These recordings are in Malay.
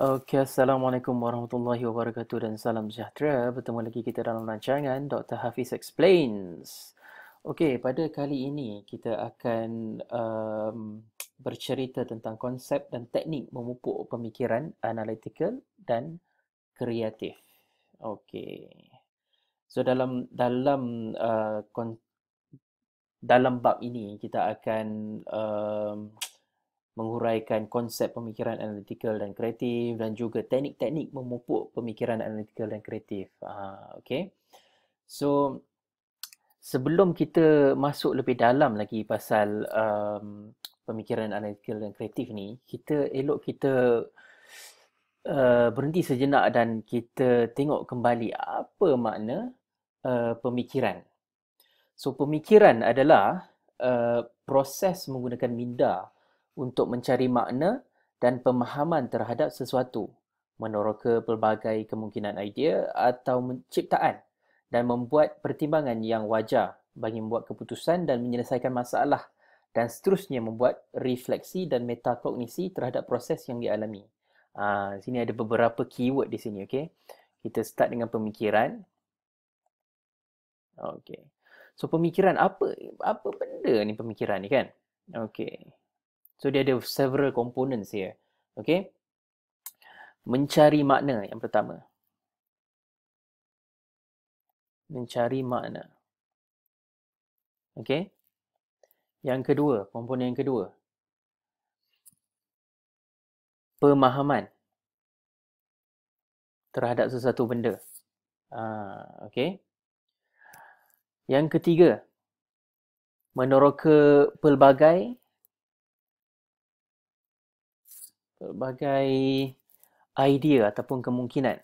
Okay, Assalamualaikum warahmatullahi wabarakatuh dan salam sejahtera. Bertemu lagi kita dalam rancangan Dr. Hafiz Explains. Okay, pada kali ini kita akan um, bercerita tentang konsep dan teknik memupuk pemikiran analytical dan kreatif. Okay, So dalam dalam uh, kon- dalam bab ini kita akan uh, menguraikan konsep pemikiran analitikal dan kreatif dan juga teknik-teknik memupuk pemikiran analitikal dan kreatif. Uh, ah, okay. So, sebelum kita masuk lebih dalam lagi pasal um, pemikiran analitikal dan kreatif ni, kita elok kita Uh, berhenti sejenak dan kita tengok kembali apa makna uh, pemikiran. So pemikiran adalah uh, proses menggunakan minda untuk mencari makna dan pemahaman terhadap sesuatu, menoroka pelbagai kemungkinan idea atau ciptaan dan membuat pertimbangan yang wajar bagi membuat keputusan dan menyelesaikan masalah dan seterusnya membuat refleksi dan metakognisi terhadap proses yang dialami. Ah, sini ada beberapa keyword di sini, okay? Kita start dengan pemikiran. okay? So pemikiran apa apa benda ni pemikiran ni kan? Okay. So dia ada several components here. Okay. Mencari makna yang pertama. Mencari makna. Okay. Yang kedua, komponen yang kedua. Pemahaman terhadap sesuatu benda. Ah, okay. Yang ketiga, meneroka pelbagai pelbagai idea ataupun kemungkinan.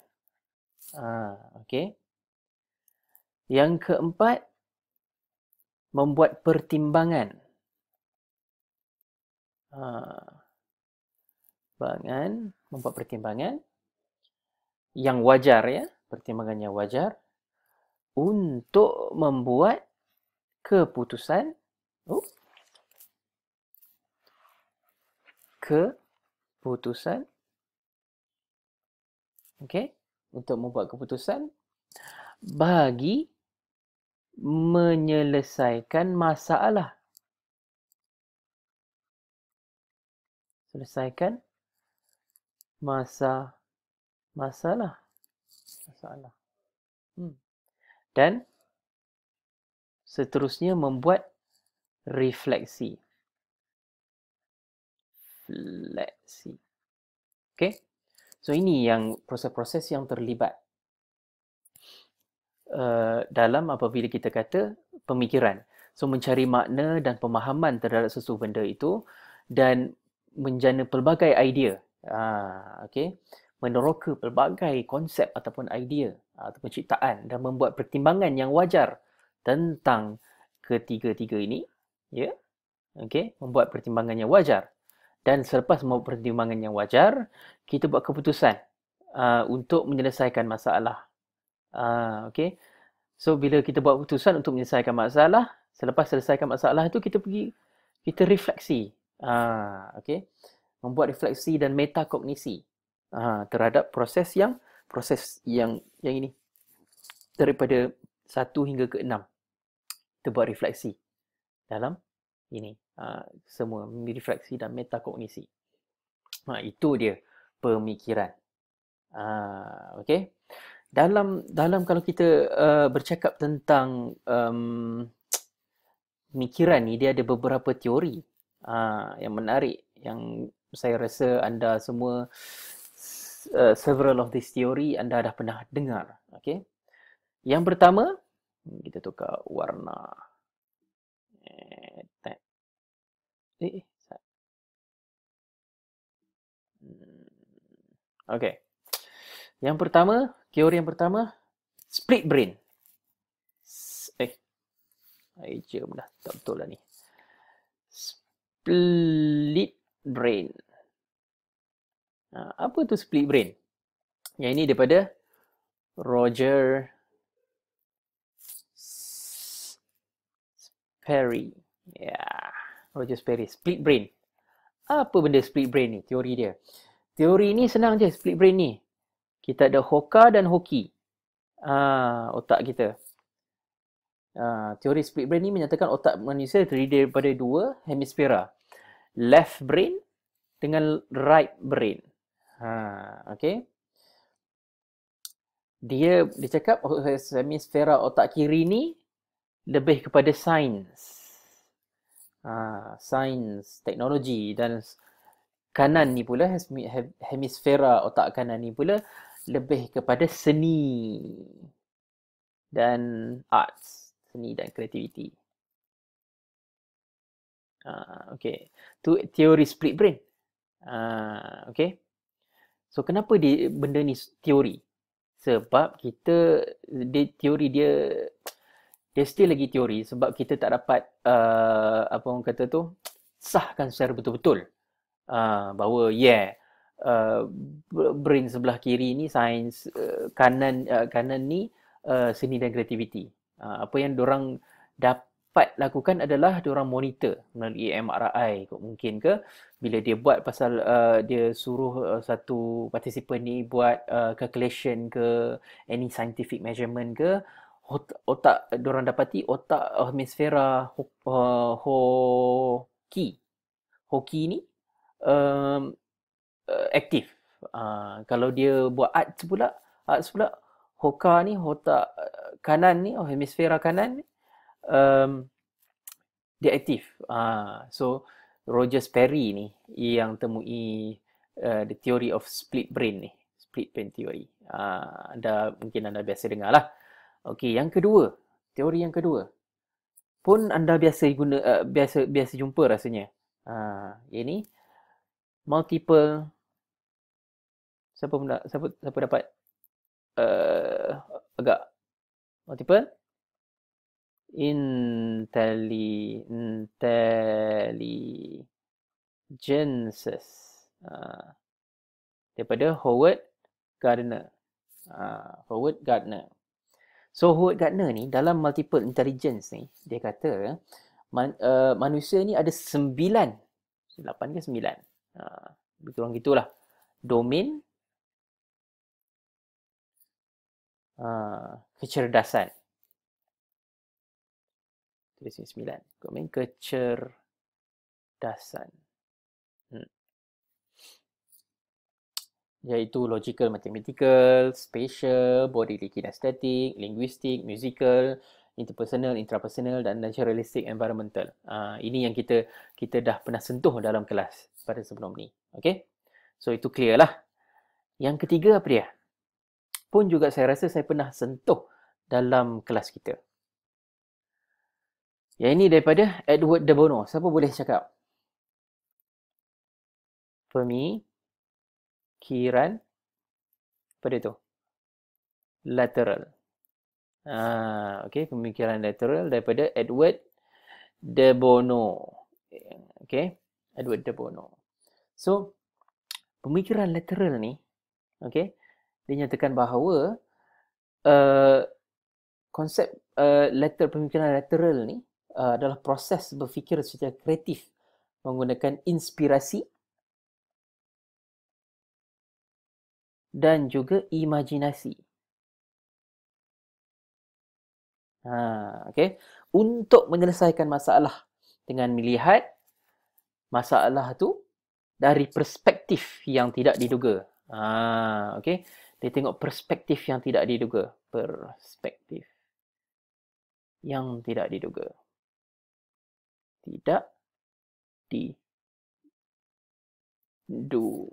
Ah, okay. Yang keempat, membuat pertimbangan. Ah, pertimbangan, membuat pertimbangan yang wajar ya, pertimbangannya wajar untuk membuat keputusan. Oh, ke keputusan. Okey, untuk membuat keputusan bagi menyelesaikan masalah. Selesaikan masa masalah. Masalah. Hmm. Dan seterusnya membuat refleksi refleksi. Okay. So ini yang proses-proses yang terlibat uh, dalam apabila kita kata pemikiran. So mencari makna dan pemahaman terhadap sesuatu benda itu dan menjana pelbagai idea. Ha, okay. Meneroka pelbagai konsep ataupun idea ha, atau penciptaan dan membuat pertimbangan yang wajar tentang ketiga-tiga ini. Ya. Yeah. Okay. Membuat pertimbangannya wajar dan selepas semua pertimbangan yang wajar, kita buat keputusan uh, untuk menyelesaikan masalah. Uh, okay. So, bila kita buat keputusan untuk menyelesaikan masalah, selepas selesaikan masalah itu, kita pergi, kita refleksi. Uh, okay. Membuat refleksi dan metakognisi uh, terhadap proses yang, proses yang, yang ini. Daripada satu hingga ke enam. Kita buat refleksi dalam ini uh, semua refleksi dan metakognisi. Ha, itu dia pemikiran. Uh, ah, okay. Dalam dalam kalau kita uh, bercakap tentang um, mikiran ni dia ada beberapa teori uh, yang menarik yang saya rasa anda semua uh, several of this theory anda dah pernah dengar. Okay. Yang pertama kita tukar warna. Eh, eh, Okay. Yang pertama, teori yang pertama, split brain. Eh, Aja pun dah tak betul lah ni. Split brain. apa ah, ah, tu split brain? Yang ini daripada Roger Sperry. Yeah. Roger Sperry, split brain. Apa benda split brain ni? Teori dia. Teori ni senang je split brain ni. Kita ada hoka dan hoki. Ah, otak kita. Ah, teori split brain ni menyatakan otak manusia terdiri daripada dua hemisfera. Left brain dengan right brain. Ha, ah, okay. Dia dicakap hemisfera otak kiri ni lebih kepada sains uh, ah, sains, teknologi dan kanan ni pula hemisfera otak kanan ni pula lebih kepada seni dan arts, seni dan kreativiti. Uh, ah, okay, tu teori split brain. Uh, okay, so kenapa dia, benda ni teori? Sebab kita dia, teori dia dia still lagi teori sebab kita tak dapat uh, apa orang kata tu sahkan secara betul-betul uh, bahawa yeah uh, brain sebelah kiri ni sains uh, kanan uh, kanan ni uh, seni dan kreativiti uh, apa yang orang dapat lakukan adalah orang monitor melalui MRI kot mungkin ke bila dia buat pasal uh, dia suruh uh, satu participant ni buat uh, calculation ke any scientific measurement ke otak, otak orang dapati otak eh, hemisfera ho, uh, hoki hoki ni um, uh, aktif uh, kalau dia buat art pula art pula hoka ni otak kanan ni oh, hemisfera kanan ni um, dia aktif uh, so Roger Sperry ni yang temui uh, the theory of split brain ni split brain theory uh, anda mungkin anda biasa dengar lah Okey, yang kedua, teori yang kedua. Pun anda biasa guna uh, biasa biasa jumpa rasanya. Ha, yang ini multiple siapa nak siapa siapa dapat uh, agak multiple intelli intelligences ha, daripada Howard Gardner. Ha, Howard Gardner. So Howard Gardner ni dalam multiple intelligence ni dia kata man, uh, manusia ni ada sembilan lapan ke sembilan ha, lebih kurang gitulah domain uh, kecerdasan tulis sembilan domain kecerdasan hmm iaitu logical mathematical, spatial, body, kinesthetic, linguistic, musical, interpersonal, intrapersonal dan naturalistic environmental. Uh, ini yang kita kita dah pernah sentuh dalam kelas pada sebelum ni. Okay? So itu clear lah. Yang ketiga apa dia? Pun juga saya rasa saya pernah sentuh dalam kelas kita. Yang ini daripada Edward de Bono. Siapa boleh cakap? For me, kiran apa dia tu lateral ah okey pemikiran lateral daripada Edward de Bono okey Edward de Bono so pemikiran lateral ni okey dia nyatakan bahawa uh, konsep uh, lateral pemikiran lateral ni uh, adalah proses berfikir secara kreatif menggunakan inspirasi dan juga imajinasi. Ha, okay. Untuk menyelesaikan masalah dengan melihat masalah tu dari perspektif yang tidak diduga. Ha, okay. Dia tengok perspektif yang tidak diduga. Perspektif yang tidak diduga. Tidak di du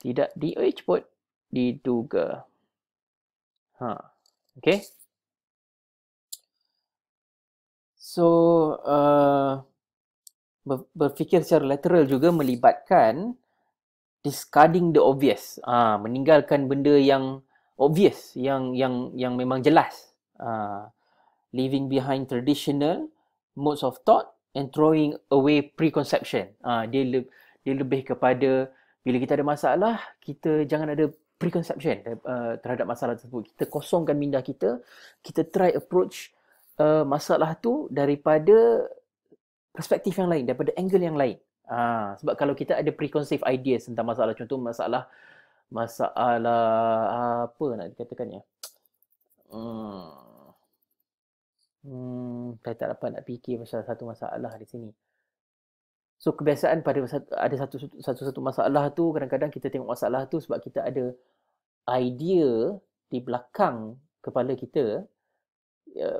tidak diucput diduga. Ha. Okey. So uh, berfikir secara lateral juga melibatkan discarding the obvious. Ah meninggalkan benda yang obvious yang yang yang memang jelas. Ah leaving behind traditional modes of thought and throwing away preconception. Ah dia le- dia lebih kepada bila kita ada masalah kita jangan ada preconception uh, terhadap masalah tersebut kita kosongkan minda kita kita try approach uh, masalah tu daripada perspektif yang lain daripada angle yang lain uh, sebab kalau kita ada preconceived ideas tentang masalah contoh masalah masalah apa nak dikatakan ya hmm hmm saya tak dapat nak fikir pasal satu masalah di sini So kebiasaan pada satu, ada satu satu satu masalah tu kadang-kadang kita tengok masalah tu sebab kita ada idea di belakang kepala kita ya,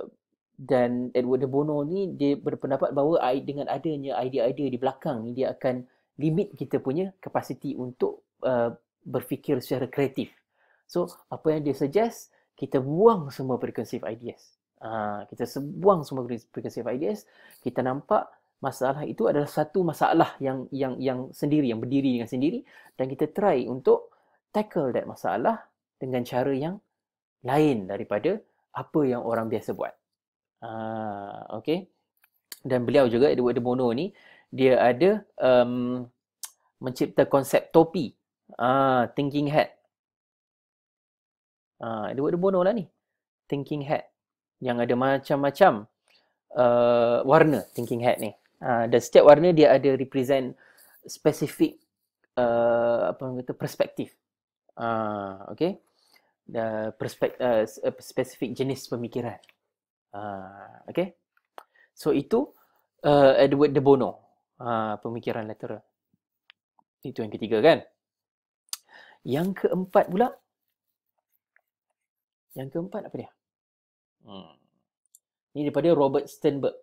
dan Edward de Bono ni dia berpendapat bahawa dengan adanya idea-idea di belakang ni dia akan limit kita punya kapasiti untuk uh, berfikir secara kreatif. So apa yang dia suggest kita buang semua preconceived ideas. Uh, kita sebuang semua preconceived ideas, kita nampak masalah itu adalah satu masalah yang yang yang sendiri yang berdiri dengan sendiri dan kita try untuk tackle that masalah dengan cara yang lain daripada apa yang orang biasa buat. Ah, okay. Dan beliau juga Edward de Bono ni dia ada um, mencipta konsep topi. Ah, thinking hat. Ah, Edward de Bono lah ni. Thinking hat yang ada macam-macam uh, warna thinking hat ni. Ah, dan setiap warna dia ada represent specific uh, apa kata perspektif. Ah, uh, okay. The perspect, uh, specific jenis pemikiran. Uh, okay. So itu uh, Edward de Bono. Uh, pemikiran lateral. Itu yang ketiga kan. Yang keempat pula. Yang keempat apa dia? Hmm. Ini daripada Robert Sternberg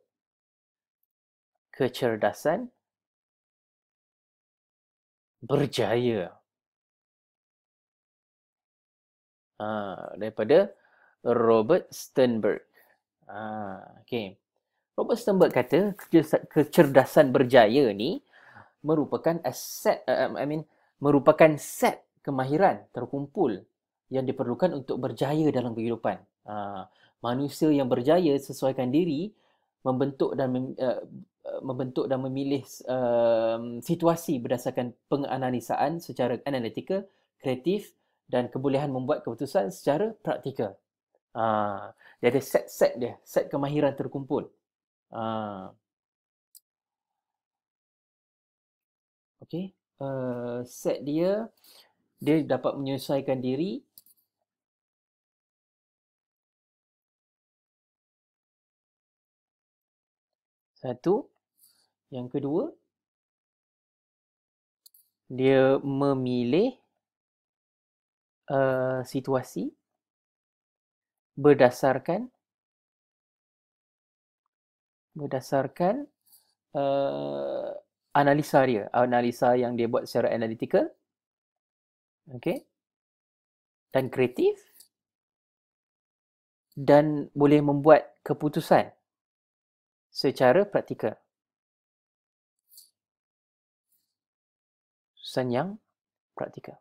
kecerdasan berjaya. Ha, daripada Robert Sternberg. Ha, okay. Robert Sternberg kata kecerdasan berjaya ni merupakan aset, uh, eh, eh, I mean, merupakan set kemahiran terkumpul yang diperlukan untuk berjaya dalam kehidupan. Ha, manusia yang berjaya sesuaikan diri membentuk dan uh, Eh, membentuk dan memilih um, situasi berdasarkan penganalisaan secara analitikal, kreatif dan kebolehan membuat keputusan secara praktikal. Uh, dia ada set-set dia, set kemahiran terkumpul. Uh, ha. okay, uh, eh, set dia, dia dapat menyesuaikan diri satu yang kedua, dia memilih uh, situasi berdasarkan berdasarkan uh, analisa dia, analisa yang dia buat secara analytical. Okay. Dan kreatif dan boleh membuat keputusan secara praktikal. keputusan yang praktikal.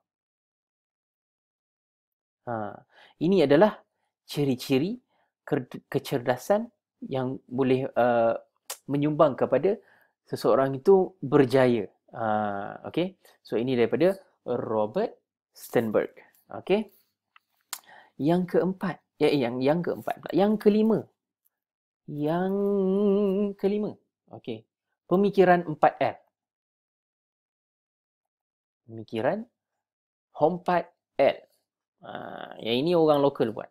Ha, ini adalah ciri-ciri ke- kecerdasan yang boleh uh, menyumbang kepada seseorang itu berjaya. Uh, okay. So ini daripada Robert Sternberg. Okay. Yang keempat, ya, yang yang keempat pula. Yang kelima. Yang kelima. Okay. Pemikiran 4L pemikiran Hompat L. Ha, yang ini orang lokal buat.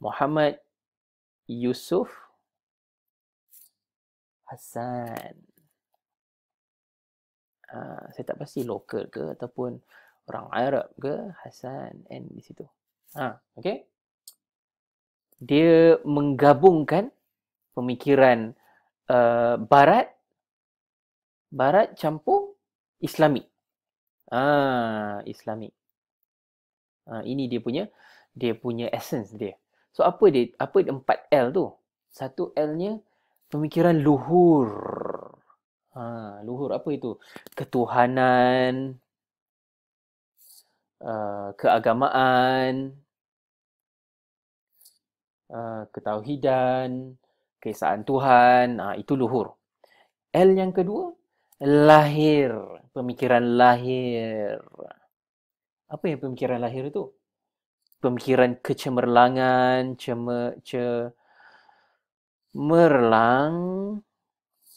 Muhammad Yusuf Hassan. Ha, saya tak pasti lokal ke ataupun orang Arab ke Hassan N di situ. Ha, okay. Dia menggabungkan pemikiran uh, Barat Barat campur Islami. Ah, Islami. Ah, ini dia punya dia punya essence dia. So apa dia apa dia empat L tu? Satu L-nya pemikiran luhur. Ha, luhur apa itu? Ketuhanan, uh, keagamaan, uh, ketauhidan, keesaan Tuhan. Ha, itu luhur. L yang kedua, lahir pemikiran lahir apa yang pemikiran lahir itu pemikiran kecemerlangan cemer ce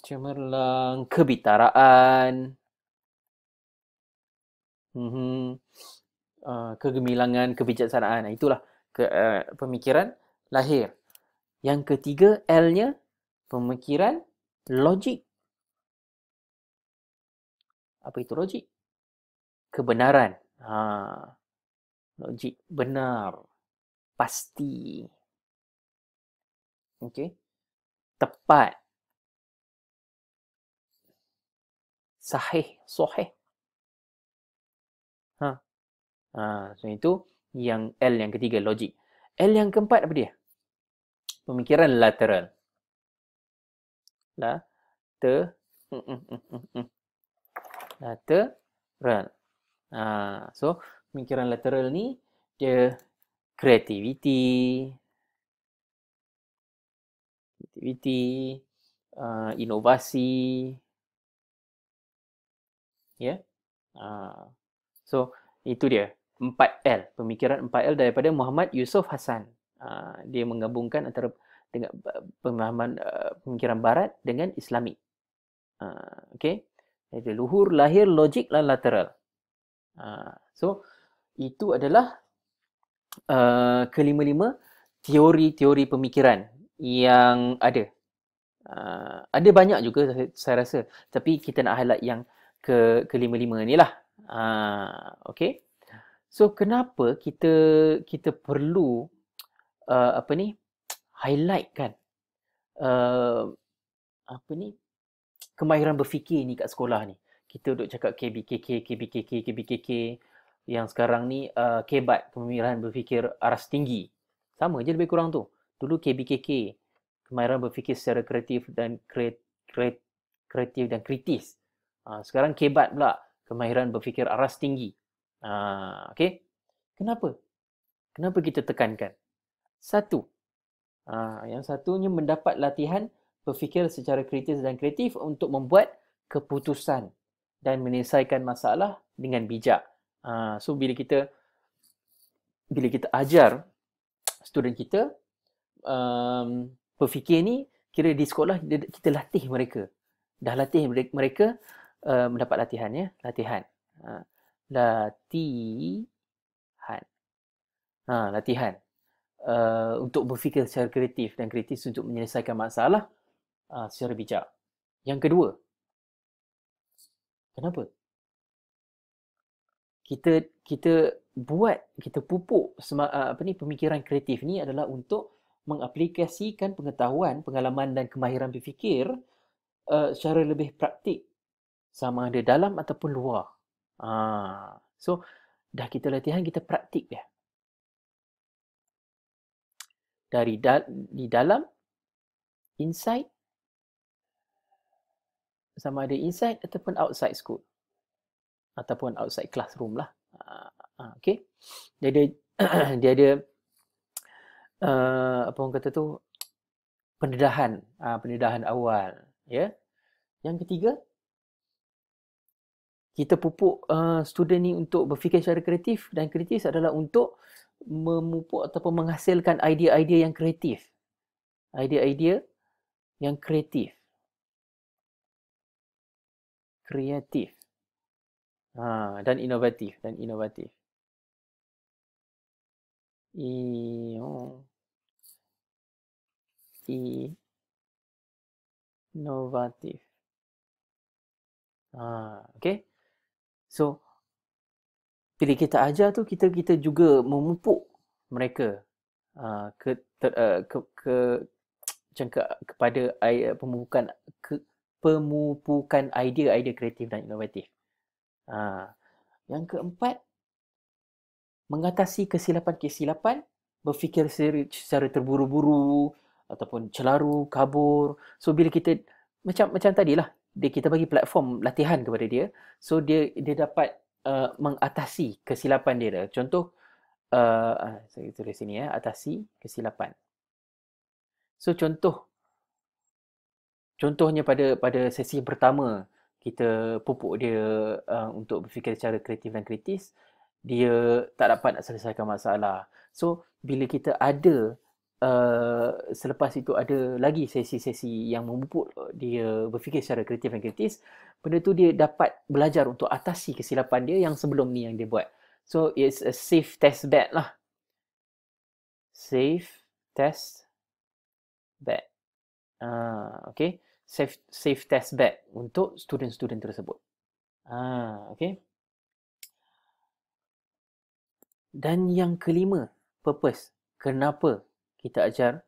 cemerlang kebitaraan hmm uh, kegemilangan kebijaksanaan itulah ke, uh, pemikiran lahir yang ketiga L-nya pemikiran logik apa itu logik? Kebenaran. Ha. Logik benar. Pasti. Okey. Tepat. Sahih, sahih. Ha. Ha, so itu yang L yang ketiga logik. L yang keempat apa dia? Pemikiran lateral. La ter hmm, hmm, hmm, lateral. Ha, so, pemikiran lateral ni dia creativity, creativity, uh, inovasi. Ya. Yeah? Ha. So, itu dia 4L, pemikiran 4L daripada Muhammad Yusof Hasan. Ha, dia menggabungkan antara dengan eh, pemahaman uh, pemikiran barat dengan Islamik, Uh, okay. Jadi luhur lahir logik dan lateral. Ha, so itu adalah uh, kelima-lima teori-teori pemikiran yang ada. Uh, ada banyak juga saya, rasa tapi kita nak highlight yang ke kelima-lima ni lah. Uh, okay. So kenapa kita kita perlu uh, apa ni highlight kan uh, apa ni kemahiran berfikir ni kat sekolah ni. Kita duduk cakap KBKK, KBKK, KBKK yang sekarang ni uh, kebat kemahiran berfikir aras tinggi. Sama je lebih kurang tu. Dulu KBKK, kemahiran berfikir secara kreatif dan kreat, kreat, kreatif dan kritis. Uh, sekarang kebat pula kemahiran berfikir aras tinggi. Uh, ah, okay? Kenapa? Kenapa kita tekankan? Satu. Uh, yang satunya mendapat latihan berfikir secara kritis dan kreatif untuk membuat keputusan dan menyelesaikan masalah dengan bijak. Ha, so bila kita bila kita ajar student kita um, berfikir ni kira di sekolah kita latih mereka dah latih mereka uh, mendapat latihan ya latihan ha, latihan uh, latihan uh, untuk berfikir secara kreatif dan kritis untuk menyelesaikan masalah uh, secara bijak. Yang kedua, kenapa? Kita kita buat kita pupuk sema, uh, apa ni pemikiran kreatif ni adalah untuk mengaplikasikan pengetahuan, pengalaman dan kemahiran berfikir uh, secara lebih praktik sama ada dalam ataupun luar. Ah, so dah kita latihan kita praktik dia. Dari da- di dalam inside sama ada inside ataupun outside school ataupun outside classroom lah uh, okay dia ada dia ada uh, apa orang kata tu pendedahan uh, pendedahan awal ya yeah? yang ketiga kita pupuk uh, student ni untuk berfikir secara kreatif dan kritis adalah untuk memupuk ataupun menghasilkan idea-idea yang kreatif idea-idea yang kreatif kreatif ha, dan inovatif dan inovatif. I oh. I inovatif. Ha, okay. So bila kita ajar tu kita kita juga memupuk mereka ha, ke, ter, uh, ke ke ke jangka kepada eh, pemupukan ke, pemupukan idea-idea kreatif dan inovatif. Ha. Yang keempat, mengatasi kesilapan-kesilapan, berfikir secara terburu-buru ataupun celaru, kabur. So bila kita macam macam tadilah, dia kita bagi platform latihan kepada dia, so dia dia dapat uh, mengatasi kesilapan dia. Dah. Contoh uh, ah, saya tulis sini ya, atasi kesilapan. So contoh contohnya pada pada sesi yang pertama kita pupuk dia uh, untuk berfikir secara kreatif dan kritis dia tak dapat nak selesaikan masalah so bila kita ada uh, selepas itu ada lagi sesi-sesi yang memupuk dia berfikir secara kreatif dan kritis benda tu dia dapat belajar untuk atasi kesilapan dia yang sebelum ni yang dia buat so it's a safe test bed lah safe test bed ah uh, okay safe safe test bed untuk student-student tersebut. Ah, okay. Dan yang kelima, purpose. Kenapa kita ajar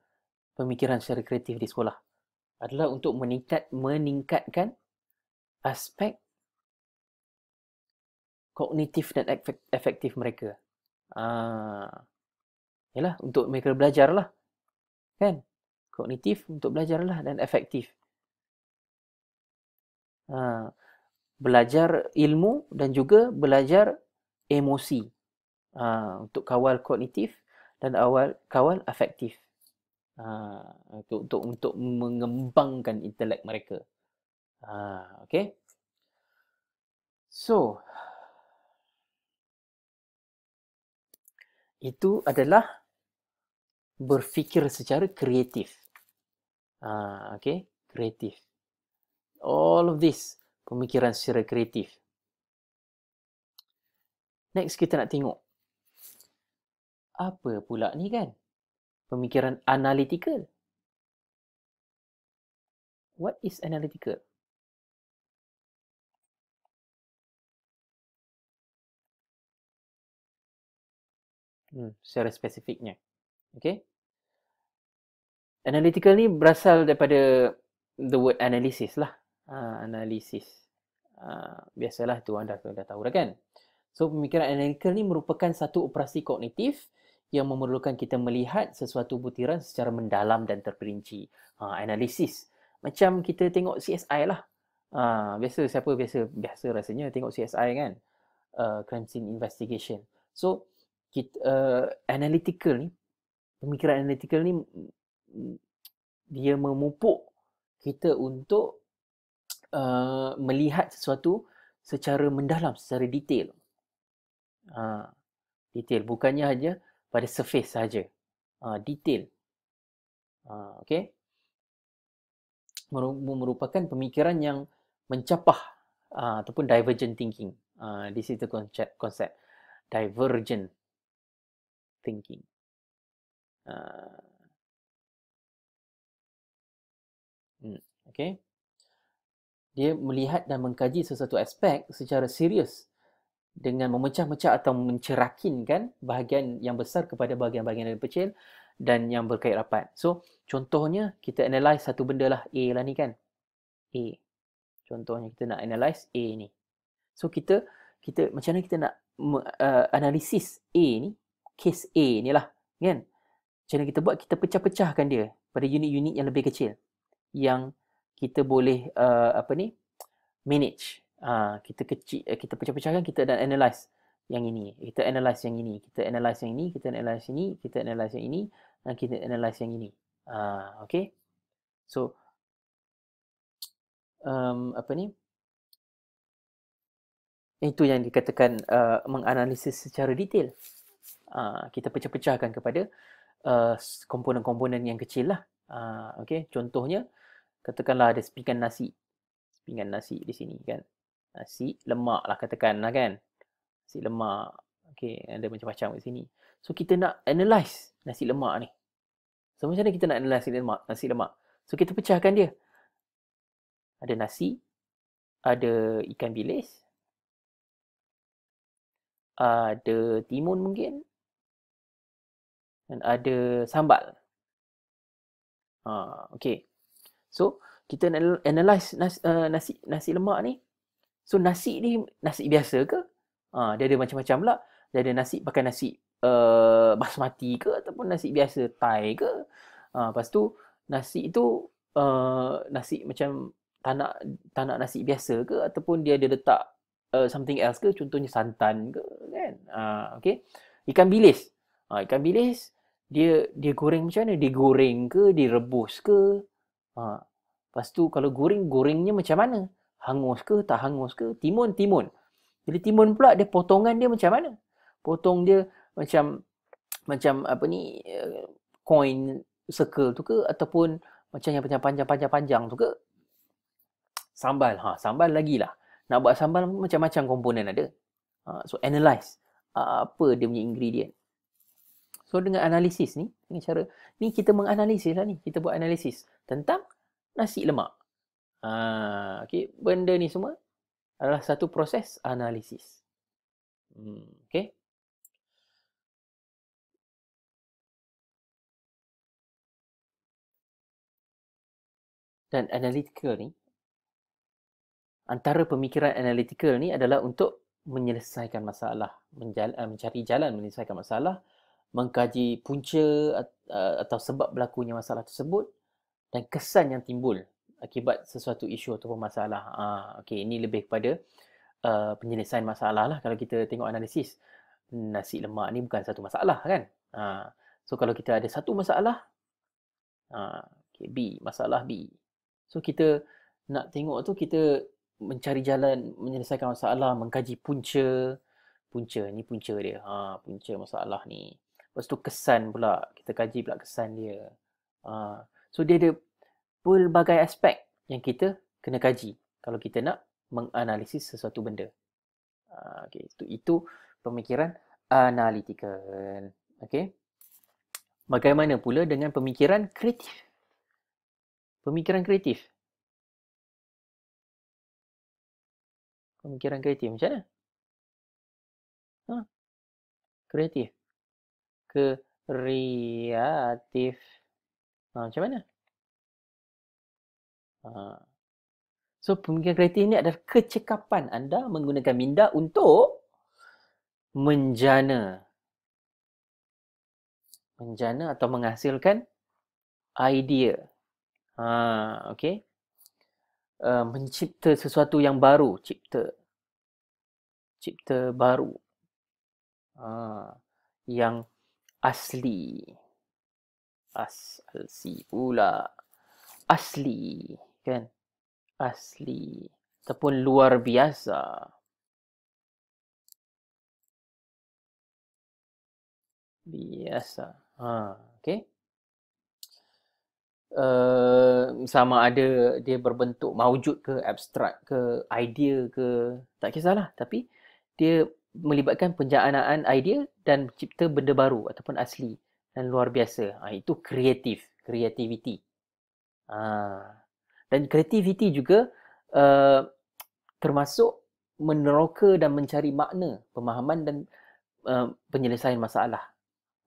pemikiran secara kreatif di sekolah? Adalah untuk meningkat, meningkatkan aspek kognitif dan efektif mereka. Ah. Yalah, untuk mereka belajar lah. Kan? Kognitif untuk belajar lah dan efektif. Ha, belajar ilmu dan juga belajar emosi uh, untuk kawal kognitif dan awal kawal afektif uh, untuk untuk untuk mengembangkan intelek mereka uh, okay so itu adalah berfikir secara kreatif uh, okay kreatif all of this pemikiran secara kreatif. Next kita nak tengok apa pula ni kan? Pemikiran analytical. What is analytical? Hmm, secara spesifiknya. Okay. Analytical ni berasal daripada the word analysis lah uh, analisis. Uh, biasalah tu anda dah tahu dah kan. So pemikiran analitikal ni merupakan satu operasi kognitif yang memerlukan kita melihat sesuatu butiran secara mendalam dan terperinci. Ha, analisis. Macam kita tengok CSI lah. Ha, biasa, siapa biasa biasa rasanya tengok CSI kan? Uh, crime Scene Investigation. So, kita, uh, analytical ni, pemikiran analytical ni, mm, dia memupuk kita untuk uh, melihat sesuatu secara mendalam, secara detail. Uh, detail, bukannya hanya pada surface saja. Uh, ha, detail. Uh, okay. Mer- merupakan pemikiran yang mencapah uh, ataupun divergent thinking. Uh, this is the concept. concept. Divergent thinking. Uh, okay dia melihat dan mengkaji sesuatu aspek secara serius dengan memecah-mecah atau mencerakinkan bahagian yang besar kepada bahagian-bahagian yang kecil dan yang berkait rapat. So, contohnya kita analyse satu benda lah A lah ni kan. A. Contohnya kita nak analyse A ni. So, kita kita macam mana kita nak uh, analisis A ni, case A ni lah kan. Macam mana kita buat, kita pecah-pecahkan dia pada unit-unit yang lebih kecil. Yang kita boleh uh, apa ni manage uh, kita kecil eh, kita pecah-pecahkan kita dan analyze yang ini kita analyze yang ini kita analyze yang ini kita analyze ini kita analyze yang ini dan kita analyze yang ini uh, okay so um, apa ni itu yang dikatakan uh, menganalisis secara detail uh, kita pecah-pecahkan kepada uh, komponen-komponen yang kecil lah uh, okay contohnya katakanlah ada sepinggan nasi. Sepinggan nasi di sini kan. Nasi lemak lah katakanlah kan. Nasi lemak. Okay, ada macam-macam di sini. So, kita nak analyse nasi lemak ni. So, macam mana kita nak analyse nasi lemak? Nasi lemak. So, kita pecahkan dia. Ada nasi. Ada ikan bilis. Ada timun mungkin. Dan ada sambal. Ha, okay. So, kita analyze nasi, uh, nasi, nasi lemak ni. So, nasi ni nasi biasa ke? Ha, dia ada macam-macam pula. Dia ada nasi pakai nasi uh, basmati ke? Ataupun nasi biasa Thai ke? Ha, lepas tu, nasi tu uh, nasi macam tak nak, tak nak nasi biasa ke? Ataupun dia ada letak uh, something else ke? Contohnya santan ke? Kan? Ha, okay. Ikan bilis. Ha, ikan bilis, dia dia goreng macam mana? Dia goreng ke? Dia rebus ke? Ha. Lepas tu kalau goreng, gorengnya macam mana? Hangus ke tak hangus ke? Timun, timun. Jadi timun pula dia potongan dia macam mana? Potong dia macam macam apa ni eh, coin circle tu ke ataupun macam yang panjang-panjang-panjang tu ke? Sambal, ha, sambal lagi lah. Nak buat sambal macam-macam komponen ada. Ha, so analyze apa dia punya ingredient. So dengan analisis ni, dengan cara ni kita menganalisis lah ni. Kita buat analisis tentang nasi lemak. Ah, okay. Benda ni semua adalah satu proses analisis. Hmm, okay. Dan analytical ni, antara pemikiran analytical ni adalah untuk menyelesaikan masalah, eh, mencari jalan menyelesaikan masalah, mengkaji punca uh, atau sebab berlakunya masalah tersebut dan kesan yang timbul akibat sesuatu isu ataupun masalah. Ha, okay, ini lebih kepada uh, penyelesaian masalah lah kalau kita tengok analisis. Nasi lemak ni bukan satu masalah kan? Ha, so kalau kita ada satu masalah, ha, okay, B, masalah B. So kita nak tengok tu kita mencari jalan menyelesaikan masalah, mengkaji punca, punca ni punca dia. Ha, punca masalah ni lepas tu kesan pula kita kaji pula kesan dia uh, so dia ada pelbagai aspek yang kita kena kaji kalau kita nak menganalisis sesuatu benda uh, okay. itu, itu pemikiran analitikal okay. bagaimana pula dengan pemikiran kreatif pemikiran kreatif pemikiran kreatif macam mana? Ha? Kreatif kreatif. Ha, macam mana? Ha. So pemikiran kreatif ini adalah kecekapan anda menggunakan minda untuk menjana. Menjana atau menghasilkan idea. Ha, okay. Uh, e, mencipta sesuatu yang baru. Cipta. Cipta baru. Ha, yang asli. As asli pula. Asli, kan? Asli ataupun luar biasa. Biasa. Ha, okey. Uh, sama ada dia berbentuk maujud ke abstrak ke idea ke tak kisahlah tapi dia melibatkan penjanaan idea dan cipta benda baru ataupun asli dan luar biasa. Ha, itu kreatif, creativity. Ha. Dan creativity juga uh, termasuk meneroka dan mencari makna, pemahaman dan uh, penyelesaian masalah.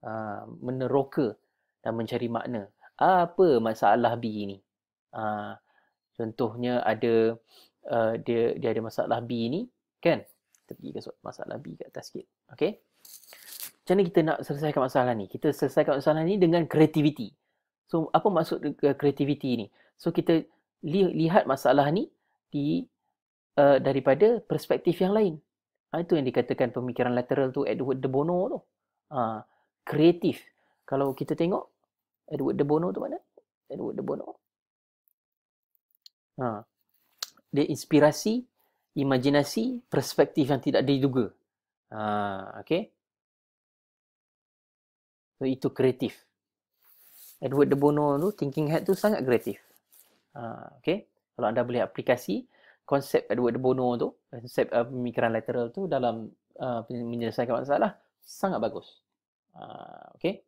Ha, meneroka dan mencari makna. Apa masalah B ini? Ha, contohnya ada uh, dia dia ada masalah B ini, kan? kita pergi ke masalah B kat atas sikit. Okay. Macam mana kita nak selesaikan masalah ni? Kita selesaikan masalah ni dengan kreativiti. So, apa maksud kreativiti ni? So, kita li- lihat masalah ni di uh, daripada perspektif yang lain. Ha, itu yang dikatakan pemikiran lateral tu Edward de Bono tu. Ha, kreatif. Kalau kita tengok Edward de Bono tu mana? Edward de Bono. Ha. Dia inspirasi imajinasi perspektif yang tidak diduga. Ha, okay. So, itu kreatif. Edward de Bono tu, thinking head tu sangat kreatif. Ha, okay. Kalau anda boleh aplikasi konsep Edward de Bono tu, konsep uh, pemikiran lateral tu dalam uh, menyelesaikan masalah, sangat bagus. Ha, okay.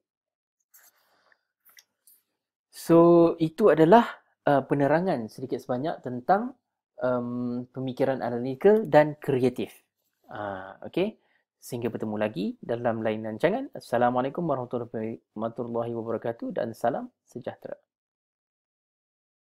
So, itu adalah uh, penerangan sedikit sebanyak tentang um, pemikiran analitikal dan kreatif. Uh, ah, okay. Sehingga bertemu lagi dalam lain rancangan. Assalamualaikum warahmatullahi wabarakatuh dan salam sejahtera.